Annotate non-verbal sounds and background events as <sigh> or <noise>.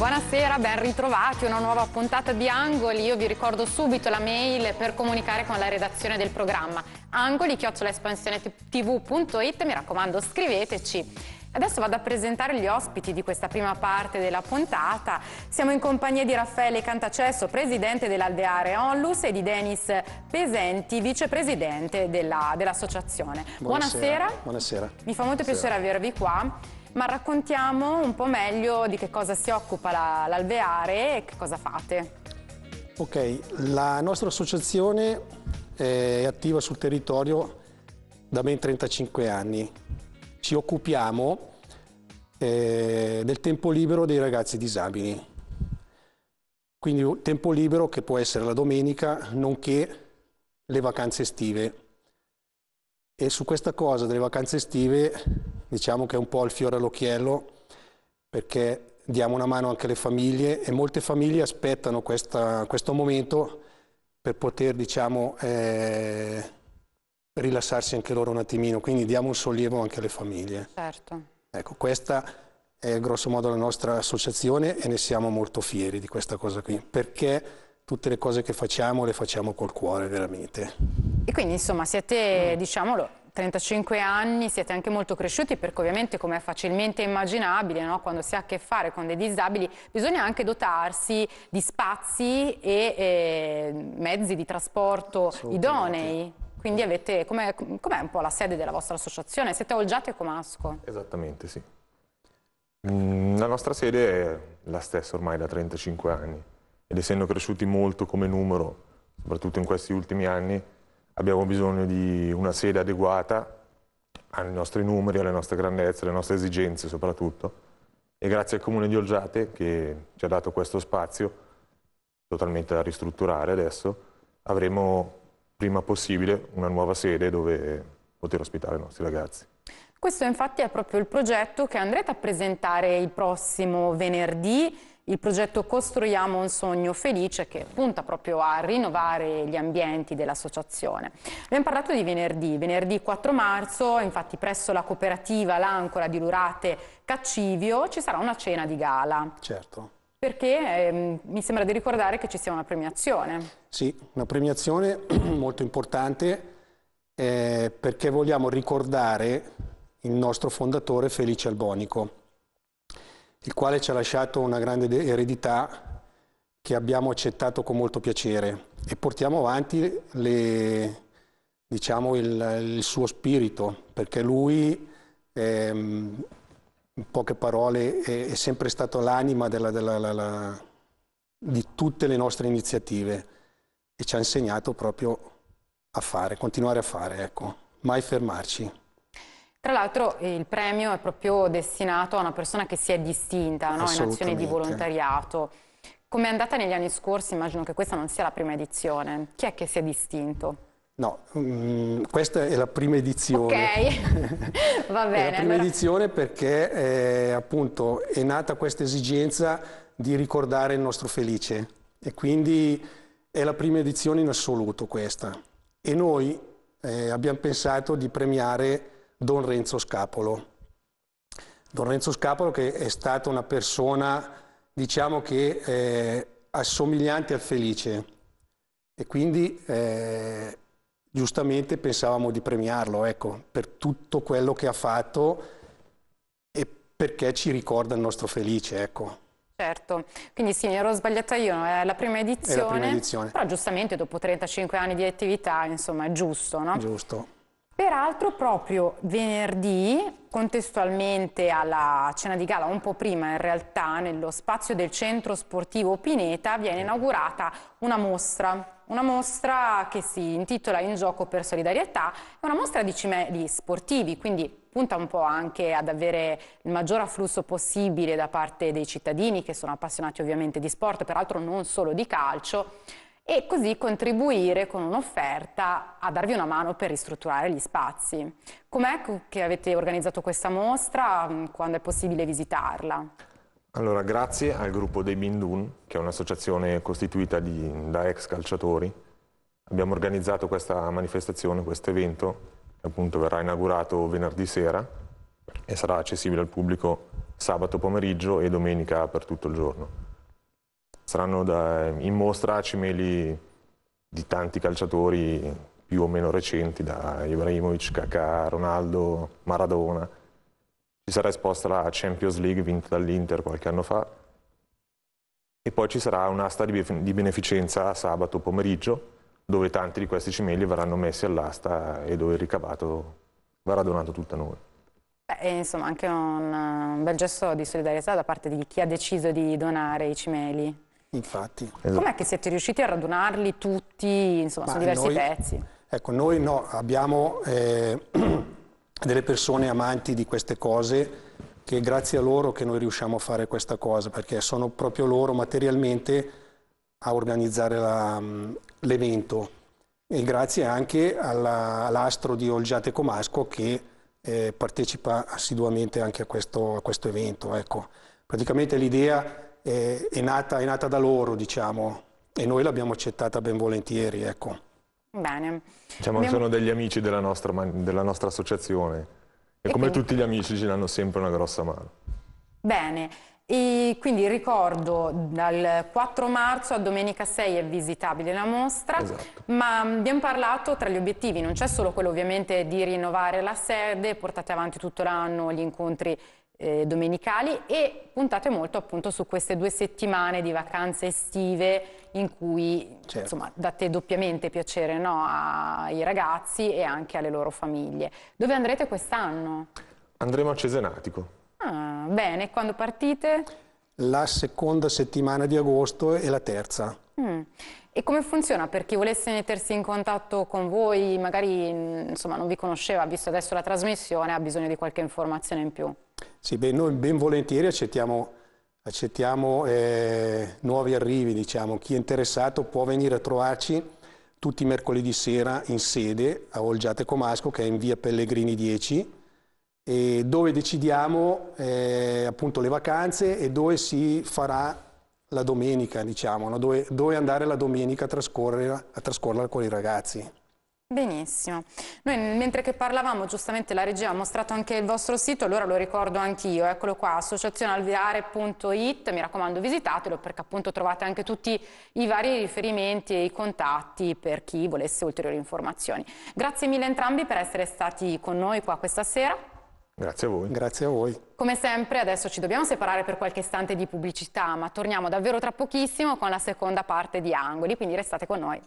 Buonasera, ben ritrovati, una nuova puntata di Angoli. Io vi ricordo subito la mail per comunicare con la redazione del programma. Angoli, tv.it, mi raccomando scriveteci. Adesso vado a presentare gli ospiti di questa prima parte della puntata. Siamo in compagnia di Raffaele Cantacesso, presidente dell'Aldeare Onlus e di Denis Pesenti, vicepresidente dell'associazione. Dell buonasera. buonasera. Buonasera. Mi fa molto buonasera. piacere avervi qua ma raccontiamo un po' meglio di che cosa si occupa l'alveare la, e che cosa fate. Ok, la nostra associazione è attiva sul territorio da ben 35 anni. Ci occupiamo eh, del tempo libero dei ragazzi disabili. Quindi tempo libero che può essere la domenica, nonché le vacanze estive. E su questa cosa delle vacanze estive diciamo che è un po' il fiore all'occhiello perché diamo una mano anche alle famiglie e molte famiglie aspettano questa, questo momento per poter diciamo, eh, rilassarsi anche loro un attimino, quindi diamo un sollievo anche alle famiglie. Certo. Ecco, questa è grosso modo la nostra associazione e ne siamo molto fieri di questa cosa qui, perché tutte le cose che facciamo le facciamo col cuore veramente. E quindi insomma siete, mm. diciamolo, 35 anni siete anche molto cresciuti perché ovviamente come è facilmente immaginabile no? quando si ha a che fare con dei disabili bisogna anche dotarsi di spazi e eh, mezzi di trasporto idonei. Quindi avete, com'è, com'è un po' la sede della vostra associazione? Siete a Olgiate e Comasco? Esattamente, sì. Mm, la nostra sede è la stessa ormai da 35 anni ed essendo cresciuti molto come numero, soprattutto in questi ultimi anni, abbiamo bisogno di una sede adeguata ai nostri numeri, alle nostre grandezze, alle nostre esigenze soprattutto. E grazie al Comune di Olgiate che ci ha dato questo spazio, totalmente da ristrutturare adesso, avremo prima possibile una nuova sede dove poter ospitare i nostri ragazzi. Questo infatti è proprio il progetto che andrete a presentare il prossimo venerdì il progetto Costruiamo un sogno felice che punta proprio a rinnovare gli ambienti dell'associazione. Abbiamo parlato di venerdì, venerdì 4 marzo, infatti presso la cooperativa L'Ancora di Lurate Caccivio ci sarà una cena di gala. Certo. Perché ehm, mi sembra di ricordare che ci sia una premiazione. Sì, una premiazione <clears throat> molto importante eh, perché vogliamo ricordare il nostro fondatore Felice Albonico il quale ci ha lasciato una grande eredità che abbiamo accettato con molto piacere e portiamo avanti le, diciamo, il, il, suo spirito, perché lui, ehm, in poche parole, è, è sempre stato l'anima della, della, della, di tutte le nostre iniziative e ci ha insegnato proprio a fare, continuare a fare, ecco, mai fermarci. Tra l'altro eh, il premio è proprio destinato a una persona che si è distinta no? in azione di volontariato. Come è andata negli anni scorsi, immagino che questa non sia la prima edizione. Chi è che si è distinto? No, um, questa è la prima edizione. Ok, <laughs> <laughs> va bene. È la prima allora... edizione perché eh, appunto è nata questa esigenza di ricordare il nostro felice e quindi è la prima edizione in assoluto questa. E noi eh, abbiamo pensato di premiare Don Renzo Scapolo. Don Renzo Scapolo che è stata una persona, diciamo che, eh, assomigliante al felice e quindi eh, giustamente pensavamo di premiarlo ecco, per tutto quello che ha fatto e perché ci ricorda il nostro felice. Ecco. Certo, quindi sì, mi ero sbagliata io, è la prima edizione, è la prima edizione. però giustamente dopo 35 anni di attività, insomma, è giusto, no? Giusto. Peraltro proprio venerdì, contestualmente alla cena di gala, un po' prima in realtà, nello spazio del centro sportivo Pineta, viene inaugurata una mostra. Una mostra che si intitola In gioco per solidarietà, è una mostra di, cimeli sportivi, quindi punta un po' anche ad avere il maggior afflusso possibile da parte dei cittadini che sono appassionati ovviamente di sport, peraltro non solo di calcio e così contribuire con un'offerta a darvi una mano per ristrutturare gli spazi. Com'è che avete organizzato questa mostra? Mm, quando è possibile visitarla? Allora, grazie al gruppo dei Bindun, che è un'associazione costituita di, da ex calciatori, abbiamo organizzato questa manifestazione, questo evento, che appunto verrà inaugurato venerdì sera e sarà accessibile al pubblico sabato pomeriggio e domenica per tutto il giorno saranno da, in mostra cimeli di tanti calciatori più o meno recenti, da Ibrahimovic, Kakà, Ronaldo, Maradona. Ci sarà esposta la Champions League vinta dall'Inter qualche anno fa e poi ci sarà un'asta di, di beneficenza sabato pomeriggio dove tanti di questi cimeli verranno messi all'asta e dove il ricavato verrà donato tutto a noi. Beh, insomma, anche un, un bel gesto di solidarietà da parte di chi ha deciso di donare i cimeli. Infatti. Esatto. Com'è che siete riusciti a radunarli tutti, insomma, su diversi noi, pezzi? Ecco, noi no, abbiamo eh, <clears throat> delle persone amanti di queste cose che è grazie a loro che noi riusciamo a fare questa cosa, perché sono proprio loro materialmente a organizzare mm, l'evento. E grazie anche all'astro all di Olgiate Comasco che eh, partecipa assiduamente anche a questo, a questo evento. Ecco. Praticamente l'idea è, è, nata, è nata da loro, diciamo, e noi l'abbiamo accettata ben volentieri, ecco. Bene. Diciamo che sono degli amici della nostra, della nostra associazione e, e come quindi... tutti gli amici ci danno sempre una grossa mano. Bene, e quindi ricordo dal 4 marzo a domenica 6 è visitabile la mostra, esatto. ma abbiamo parlato tra gli obiettivi, non c'è solo quello ovviamente di rinnovare la sede, portate avanti tutto l'anno gli incontri eh, domenicali e puntate molto appunto su queste due settimane di vacanze estive in cui certo. insomma date doppiamente piacere no, ai ragazzi e anche alle loro famiglie. Dove andrete quest'anno? Andremo a Cesenatico. Ah, bene, quando partite? La seconda settimana di agosto e la terza. Mm. E come funziona per chi volesse mettersi in contatto con voi, magari mm, insomma, non vi conosceva, visto adesso la trasmissione, ha bisogno di qualche informazione in più? Sì, beh, noi ben volentieri accettiamo, accettiamo eh, nuovi arrivi, diciamo. Chi è interessato può venire a trovarci tutti i mercoledì sera in sede a Olgiate Comasco, che è in via Pellegrini 10, dove decidiamo eh, appunto le vacanze e dove si farà la domenica, diciamo, no? dove, dove, andare la domenica a trascorrere, a trascorrere con i ragazzi. Benissimo. Noi mentre che parlavamo, giustamente la regia ha mostrato anche il vostro sito, allora lo ricordo anch'io, eccolo qua, associazionealveare.it, mi raccomando visitatelo perché appunto trovate anche tutti i vari riferimenti e i contatti per chi volesse ulteriori informazioni. Grazie mille entrambi per essere stati con noi qua questa sera. Grazie a voi. Grazie a voi. Come sempre adesso ci dobbiamo separare per qualche istante di pubblicità, ma torniamo davvero tra pochissimo con la seconda parte di Angoli, quindi restate con noi.